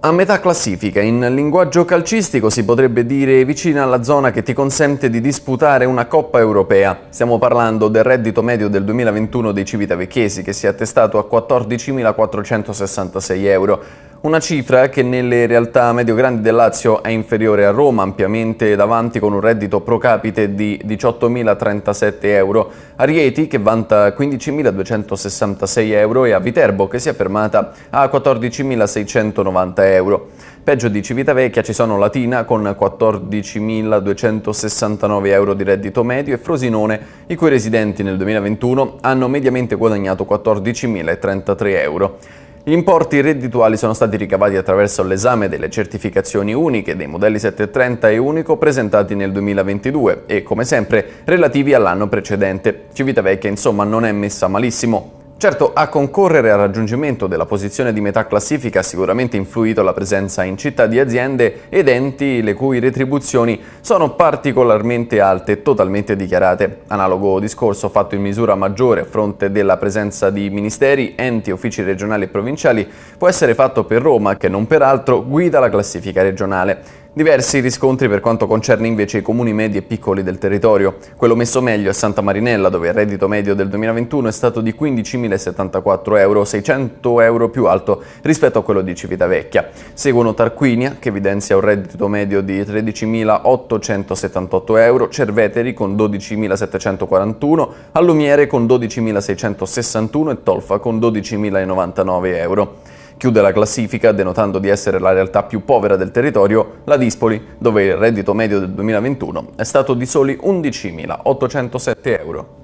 A metà classifica, in linguaggio calcistico si potrebbe dire vicina alla zona che ti consente di disputare una Coppa Europea. Stiamo parlando del reddito medio del 2021 dei civitavecchesi che si è attestato a 14.466 euro. Una cifra che nelle realtà medio-grandi del Lazio è inferiore a Roma, ampiamente davanti con un reddito pro capite di 18.037 euro, a Rieti che vanta 15.266 euro e a Viterbo che si è fermata a 14.690 euro. Peggio di Civitavecchia ci sono Latina con 14.269 euro di reddito medio e Frosinone, i cui residenti nel 2021 hanno mediamente guadagnato 14.033 euro. Gli importi reddituali sono stati ricavati attraverso l'esame delle certificazioni uniche dei modelli 730 e unico presentati nel 2022 e, come sempre, relativi all'anno precedente. Civitavecchia, insomma, non è messa malissimo. Certo, a concorrere al raggiungimento della posizione di metà classifica ha sicuramente influito la presenza in città di aziende ed enti le cui retribuzioni sono particolarmente alte e totalmente dichiarate. Analogo discorso fatto in misura maggiore a fronte della presenza di ministeri, enti, uffici regionali e provinciali può essere fatto per Roma che non peraltro guida la classifica regionale. Diversi riscontri per quanto concerne invece i comuni medi e piccoli del territorio. Quello messo meglio è Santa Marinella, dove il reddito medio del 2021 è stato di 15.074 euro, 600 euro più alto rispetto a quello di Civitavecchia. Seguono Tarquinia, che evidenzia un reddito medio di 13.878 euro, Cerveteri con 12.741, Allumiere con 12.661 e Tolfa con 12.099 euro. Chiude la classifica, denotando di essere la realtà più povera del territorio, la Dispoli, dove il reddito medio del 2021 è stato di soli 11.807 euro.